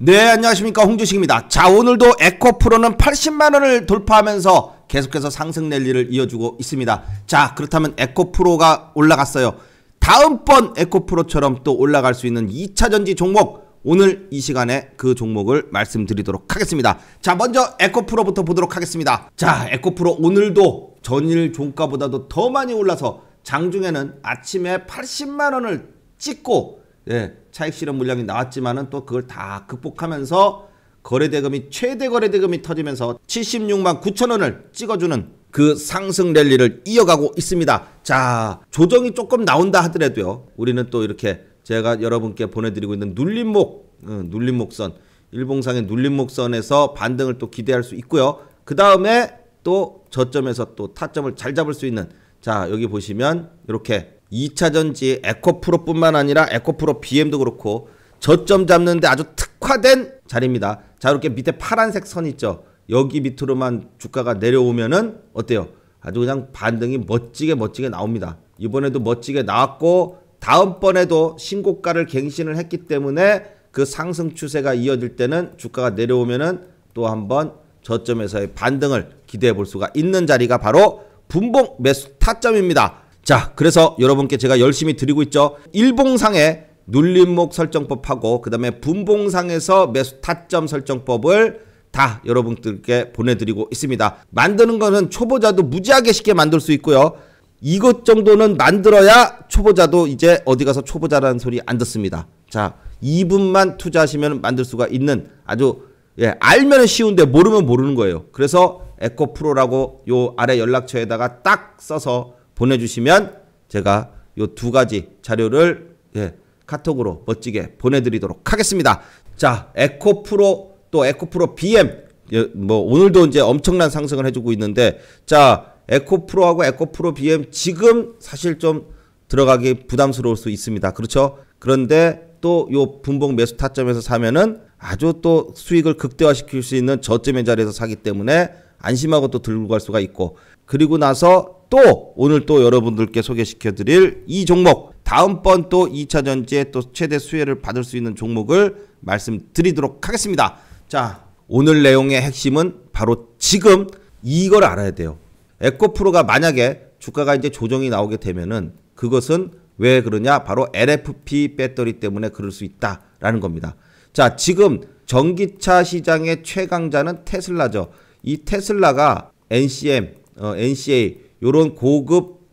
네, 안녕하십니까. 홍주식입니다. 자, 오늘도 에코프로는 80만원을 돌파하면서 계속해서 상승 랠리를 이어주고 있습니다. 자, 그렇다면 에코프로가 올라갔어요. 다음번 에코프로처럼 또 올라갈 수 있는 2차전지 종목, 오늘 이 시간에 그 종목을 말씀드리도록 하겠습니다. 자, 먼저 에코프로부터 보도록 하겠습니다. 자, 에코프로 오늘도 전일 종가보다도 더 많이 올라서 장중에는 아침에 80만원을 찍고 예, 차익 실현 물량이 나왔지만은 또 그걸 다 극복하면서 거래 대금이 최대 거래 대금이 터지면서 76만 9천 원을 찍어주는 그 상승 랠리를 이어가고 있습니다. 자, 조정이 조금 나온다 하더라도요. 우리는 또 이렇게 제가 여러분께 보내드리고 있는 눌림목, 음, 눌림목선, 일봉상의 눌림목선에서 반등을 또 기대할 수 있고요. 그 다음에 또 저점에서 또 타점을 잘 잡을 수 있는 자 여기 보시면 이렇게 2차 전지 에코프로뿐만 아니라 에코프로 BM도 그렇고 저점 잡는데 아주 특화된 자리입니다. 자 이렇게 밑에 파란색 선 있죠. 여기 밑으로만 주가가 내려오면은 어때요? 아주 그냥 반등이 멋지게 멋지게 나옵니다. 이번에도 멋지게 나왔고 다음번에도 신고가를 갱신을 했기 때문에 그 상승 추세가 이어질 때는 주가가 내려오면은 또 한번 저점에서의 반등을 기대해 볼 수가 있는 자리가 바로 분봉 매수 타점입니다. 자, 그래서 여러분께 제가 열심히 드리고 있죠. 일봉상에 눌림목 설정법하고 그 다음에 분봉상에서 매수 타점 설정법을 다 여러분들께 보내드리고 있습니다. 만드는 거는 초보자도 무지하게 쉽게 만들 수 있고요. 이것 정도는 만들어야 초보자도 이제 어디 가서 초보자라는 소리 안 듣습니다. 자, 2분만 투자하시면 만들 수가 있는 아주 예, 알면 쉬운데 모르면 모르는 거예요. 그래서 에코프로라고 요 아래 연락처에다가 딱 써서 보내주시면 제가 이 두 가지 자료를 예, 카톡으로 멋지게 보내드리도록 하겠습니다. 자, 에코프로 또 에코프로 BM 예, 뭐 오늘도 이제 엄청난 상승을 해주고 있는데 자 에코프로하고 에코프로 BM 지금 사실 좀 들어가기 부담스러울 수 있습니다. 그렇죠? 그런데 또 요 분봉 매수 타점에서 사면은 아주 또 수익을 극대화시킬 수 있는 저점의 자리에서 사기 때문에 안심하고 또 들고 갈 수가 있고 그리고 나서 또 오늘 또 여러분들께 소개시켜 드릴 이 종목 다음번 또 2차 전지에 또 최대 수혜를 받을 수 있는 종목을 말씀드리도록 하겠습니다. 자, 오늘 내용의 핵심은 바로 지금 이걸 알아야 돼요. 에코프로가 만약에 주가가 이제 조정이 나오게 되면은 그것은 왜 그러냐? 바로 LFP 배터리 때문에 그럴 수 있다라는 겁니다. 자, 지금 전기차 시장의 최강자는 테슬라죠. 이 테슬라가 NCM 어, NCA 요런 고급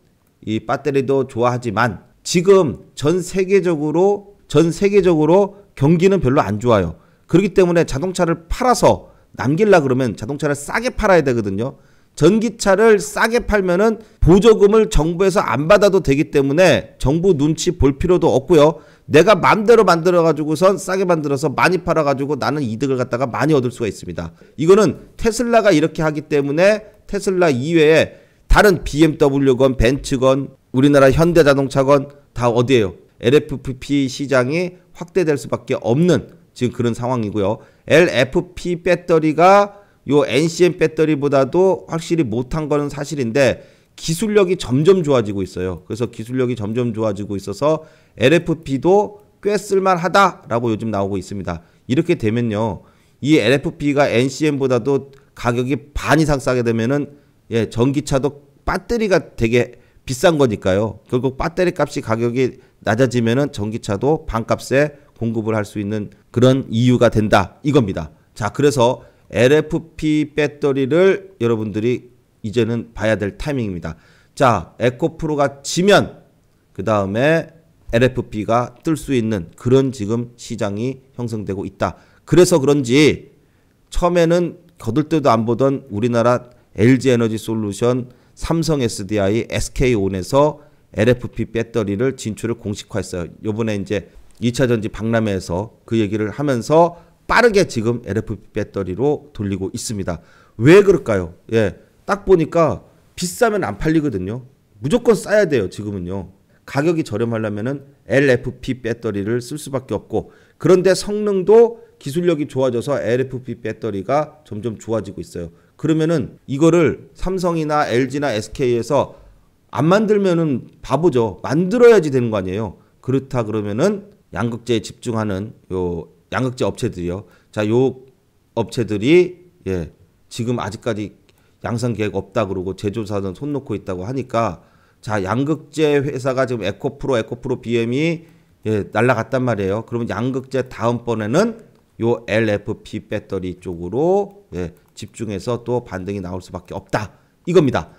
이 배터리도 좋아하지만 지금 전 세계적으로 전 세계적으로 경기는 별로 안 좋아요. 그렇기 때문에 자동차를 팔아서 남길라 그러면 자동차를 싸게 팔아야 되거든요. 전기차를 싸게 팔면은 보조금을 정부에서 안 받아도 되기 때문에 정부 눈치 볼 필요도 없고요. 내가 맘대로 만들어가지고선 싸게 만들어서 많이 팔아가지고 나는 이득을 갖다가 많이 얻을 수가 있습니다. 이거는 테슬라가 이렇게 하기 때문에 테슬라 이외에 다른 BMW건 벤츠건 우리나라 현대자동차건 다 어디에요? LFP 시장이 확대될 수밖에 없는 지금 그런 상황이고요. LFP 배터리가 요 NCM 배터리보다도 확실히 못한 거는 사실인데 기술력이 점점 좋아지고 있어요. 그래서 기술력이 점점 좋아지고 있어서 LFP도 꽤 쓸만하다라고 요즘 나오고 있습니다. 이렇게 되면요. 이 LFP가 NCM보다도 가격이 반 이상 싸게 되면은 예, 전기차도 배터리가 되게 비싼 거니까요. 결국 배터리 값이 가격이 낮아지면은 전기차도 반값에 공급을 할 수 있는 그런 이유가 된다. 이겁니다. 자, 그래서 LFP 배터리를 여러분들이 이제는 봐야 될 타이밍입니다. 자, 에코프로가 지면 그 다음에 LFP가 뜰 수 있는 그런 지금 시장이 형성되고 있다. 그래서 그런지 처음에는 거들떠도 안 보던 우리나라 LG 에너지 솔루션, 삼성 SDI, SK온에서 LFP 배터리를 진출을 공식화했어요. 요번에 이제 2차 전지 박람회에서 그 얘기를 하면서 빠르게 지금 LFP 배터리로 돌리고 있습니다. 왜 그럴까요? 예. 딱 보니까 비싸면 안 팔리거든요. 무조건 싸야 돼요, 지금은요. 가격이 저렴하려면은 LFP 배터리를 쓸 수밖에 없고 그런데 성능도 기술력이 좋아져서 LFP 배터리가 점점 좋아지고 있어요. 그러면은 이거를 삼성이나 LG나 SK에서 안 만들면은 바보죠. 만들어야지 되는 거 아니에요. 그렇다 그러면은 양극재에 집중하는 요 양극재 업체들이요. 자, 요 업체들이 예, 지금 아직까지 양산 계획 없다 그러고 제조사는 손 놓고 있다고 하니까 자 양극재 회사가 지금 에코프로 에코프로 BM이 예, 날라갔단 말이에요. 그러면 양극재 다음번에는 요 LFP 배터리 쪽으로 예, 집중해서 또 반등이 나올 수밖에 없다 이겁니다.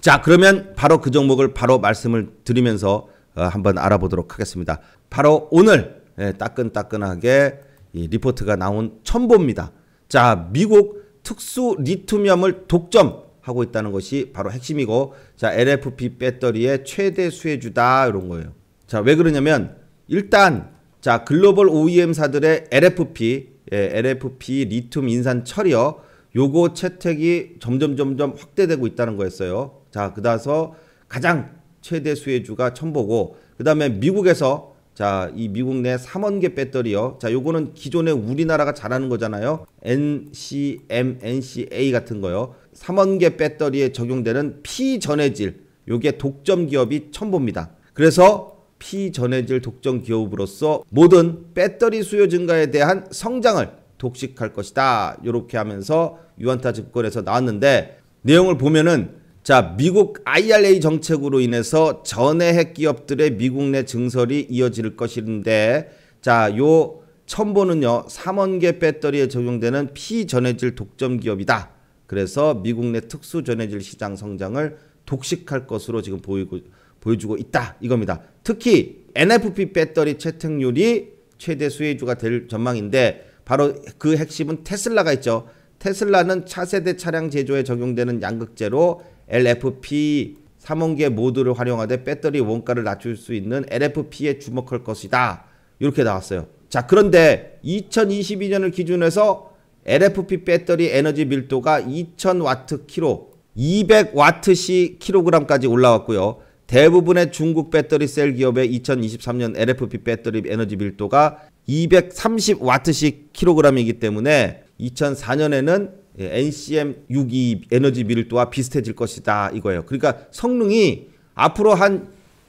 자 그러면 바로 그 종목을 바로 말씀을 드리면서 어, 한번 알아보도록 하겠습니다. 바로 오늘 예, 따끈따끈하게 리포트가 나온 첨보입니다. 자 미국 특수 리튬염을 독점하고 있다는 것이 바로 핵심이고 자 LFP 배터리의 최대 수혜주다 이런 거예요. 자 왜 그러냐면 일단 자 글로벌 OEM사들의 LFP 예, LFP 리튬 인산 처리어 요거 채택이 점점 점점 확대되고 있다는 거였어요. 자 그다서 가장 최대 수혜주가 첨보고 그 다음에 미국에서 자, 이 미국 내3원개 배터리요. 자, 요거는 기존에 우리나라가 잘하는 거잖아요. NCM, NCA 같은 거요. 3원개 배터리에 적용되는 피전해질, 요게 독점 기업이 첨부입니다. 그래서 피전해질 독점 기업으로서 모든 배터리 수요 증가에 대한 성장을 독식할 것이다. 이렇게 하면서 유한타 증권에서 나왔는데 내용을 보면은 자, 미국 IRA 정책으로 인해서 전해 핵 기업들의 미국 내 증설이 이어질 것인데, 자, 요 첨보는요, 3원 계 배터리에 적용되는 피전해질 독점 기업이다. 그래서 미국 내 특수 전해질 시장 성장을 독식할 것으로 지금 보이고, 보여주고 있다. 이겁니다. 특히 NFP 배터리 채택률이 최대 수혜주가 될 전망인데, 바로 그 핵심은 테슬라가 있죠. 테슬라는 차세대 차량 제조에 적용되는 양극재로 LFP 3원계 모드를 활용하되 배터리 원가를 낮출 수 있는 LFP에 주목할 것이다. 이렇게 나왔어요. 자, 그런데 2022년을 기준해서 LFP 배터리 에너지 밀도가 2000와트 키로, 200와트시 키로그램까지 올라왔고요. 대부분의 중국 배터리 셀 기업의 2023년 LFP 배터리 에너지 밀도가 2 3 0와트시키로그램이기 때문에 2004년에는 예, NCM 6 2 에너지 밀도와 비슷해질 것이다 이거예요. 그러니까 성능이 앞으로 한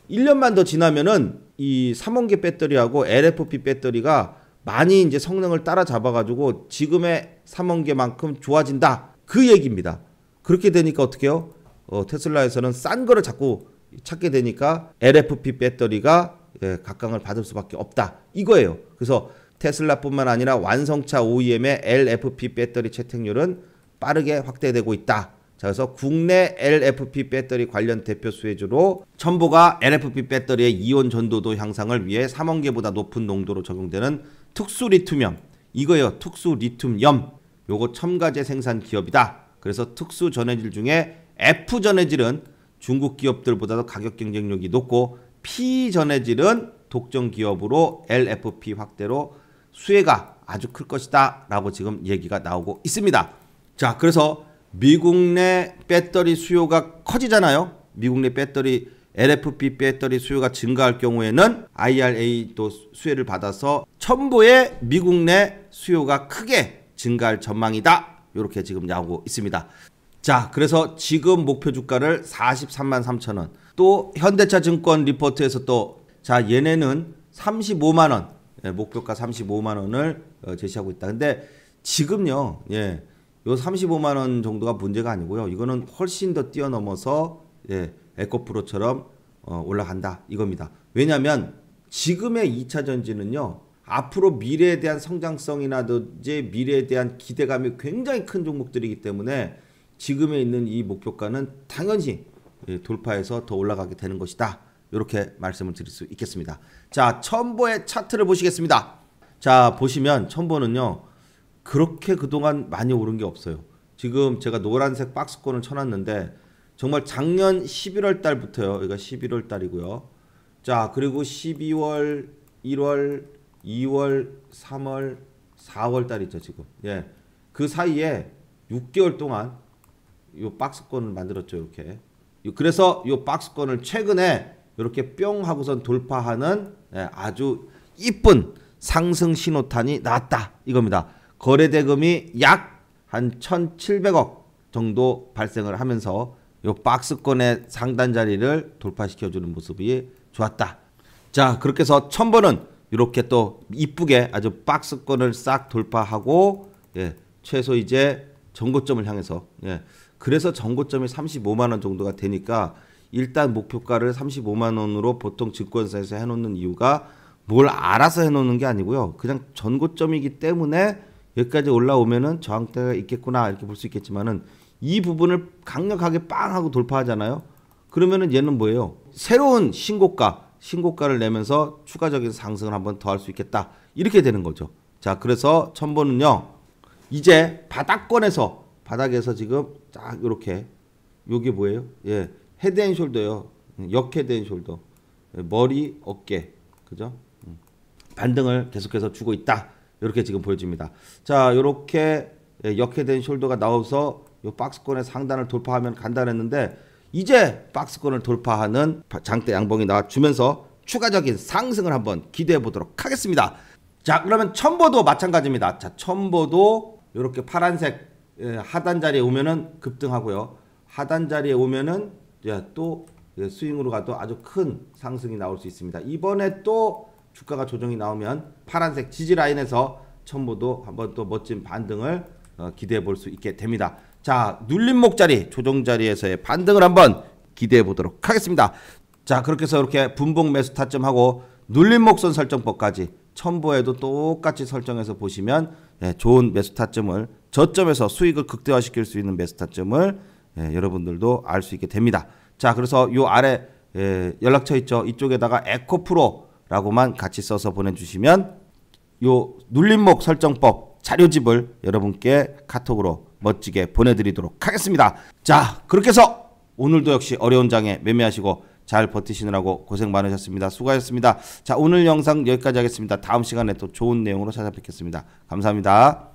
1년만 더 지나면은 이 3원계 배터리하고 LFP 배터리가 많이 이제 성능을 따라잡아 가지고 지금의 3원계만큼 좋아진다. 그 얘기입니다. 그렇게 되니까 어떻게요? 해 어, 테슬라에서는 싼 거를 자꾸 찾게 되니까 LFP 배터리가 예, 각광을 받을 수밖에 없다. 이거예요. 그래서 테슬라뿐만 아니라 완성차 OEM의 LFP 배터리 채택률은 빠르게 확대되고 있다. 자, 그래서 국내 LFP 배터리 관련 대표 수혜주로 첨보가 LFP 배터리의 이온 전도도 향상을 위해 3원 개보다 높은 농도로 적용되는 특수 리튬염. 이거요. 특수 리튬염. 요거 첨가제 생산 기업이다. 그래서 특수 전해질 중에 F 전해질은 중국 기업들보다도 가격 경쟁력이 높고 P 전해질은 독점 기업으로 LFP 확대로 수혜가 아주 클 것이다 라고 지금 얘기가 나오고 있습니다. 자, 그래서 미국 내 배터리 수요가 커지잖아요. 미국 내 배터리 LFP 배터리 수요가 증가할 경우에는 IRA도 수혜를 받아서 첨부의 미국 내 수요가 크게 증가할 전망이다. 이렇게 지금 나오고 있습니다. 자, 그래서 지금 목표 주가를 43만 3천 원. 또 현대차증권 리포트에서 또 자, 얘네는 35만 원. 예, 목표가 35만 원을 어, 제시하고 있다. 근데 지금요, 예, 요 35만 원 정도가 문제가 아니고요. 이거는 훨씬 더 뛰어넘어서 예, 에코프로처럼 어, 올라간다 이겁니다. 왜냐하면 지금의 2차 전지는요. 앞으로 미래에 대한 성장성이라든지 미래에 대한 기대감이 굉장히 큰 종목들이기 때문에 지금에 있는 이 목표가는 당연히 예, 돌파해서 더 올라가게 되는 것이다. 이렇게 말씀을 드릴 수 있겠습니다. 자, 첨보의 차트를 보시겠습니다. 자, 보시면 첨보는요. 그렇게 그동안 많이 오른 게 없어요. 지금 제가 노란색 박스권을 쳐놨는데 정말 작년 11월 달부터요. 여기가 11월 달이고요. 자, 그리고 12월, 1월, 2월, 3월, 4월 달이죠, 지금. 예. 그 사이에 6개월 동안 이 박스권을 만들었죠, 이렇게. 그래서 이 박스권을 최근에 이렇게 뿅 하고선 돌파하는 예, 아주 이쁜 상승 신호탄이 나왔다 이겁니다. 거래 대금이 약 한 1,700억 정도 발생을 하면서 요 박스권의 상단 자리를 돌파시켜 주는 모습이 좋았다. 자, 그렇게 해서 1번은 이렇게 또 이쁘게 아주 박스권을 싹 돌파하고 예, 최소 이제 전고점을 향해서 예. 그래서 전고점이 35만 원 정도가 되니까 일단 목표가를 35만 원으로 보통 증권사에서 해놓는 이유가 뭘 알아서 해놓는 게 아니고요. 그냥 전고점이기 때문에 여기까지 올라오면은 저항대가 있겠구나 이렇게 볼 수 있겠지만은 이 부분을 강력하게 빵 하고 돌파하잖아요. 그러면은 얘는 뭐예요? 새로운 신고가, 신고가를 내면서 추가적인 상승을 한번 더 할 수 있겠다. 이렇게 되는 거죠. 자, 그래서 천번은요. 이제 바닥권에서 바닥에서 지금 쫙 이렇게 요게 뭐예요? 예. 헤드앤숄더요. 역 헤드앤숄더. 머리, 어깨. 그죠? 음. 반등을 계속해서 주고 있다. 이렇게 지금 보여집니다. 자, 이렇게 예, 역 헤드앤숄더가 나와서 요 박스권의 상단을 돌파하면 간단했는데 이제 박스권을 돌파하는 장대 양봉이 나와주면서 추가적인 상승을 한번 기대해 보도록 하겠습니다. 자 그러면 첨보도 마찬가지입니다. 자 첨보도 이렇게 파란색 예, 하단 자리에 오면은 급등하고요. 하단 자리에 오면은 또 스윙으로 가도 아주 큰 상승이 나올 수 있습니다. 이번에 또 주가가 조정이 나오면 파란색 지지 라인에서 천보도 한번 또 멋진 반등을 어, 기대해 볼 수 있게 됩니다. 자 눌림목 자리 조정 자리에서의 반등을 한번 기대해 보도록 하겠습니다. 자 그렇게 해서 이렇게 분봉 매수 타점하고 눌림목선 설정법까지 천보에도 똑같이 설정해서 보시면 예, 좋은 매수 타점을 저점에서 수익을 극대화시킬 수 있는 매수 타점을 예, 여러분들도 알 수 있게 됩니다. 자, 그래서 요 아래 예, 연락처 있죠? 이쪽에다가 에코프로라고만 같이 써서 보내주시면 요 눌림목 설정법 자료집을 여러분께 카톡으로 멋지게 보내드리도록 하겠습니다. 자, 그렇게 해서 오늘도 역시 어려운 장에 매매하시고 잘 버티시느라고 고생 많으셨습니다. 수고하셨습니다. 자, 오늘 영상 여기까지 하겠습니다. 다음 시간에 또 좋은 내용으로 찾아뵙겠습니다. 감사합니다.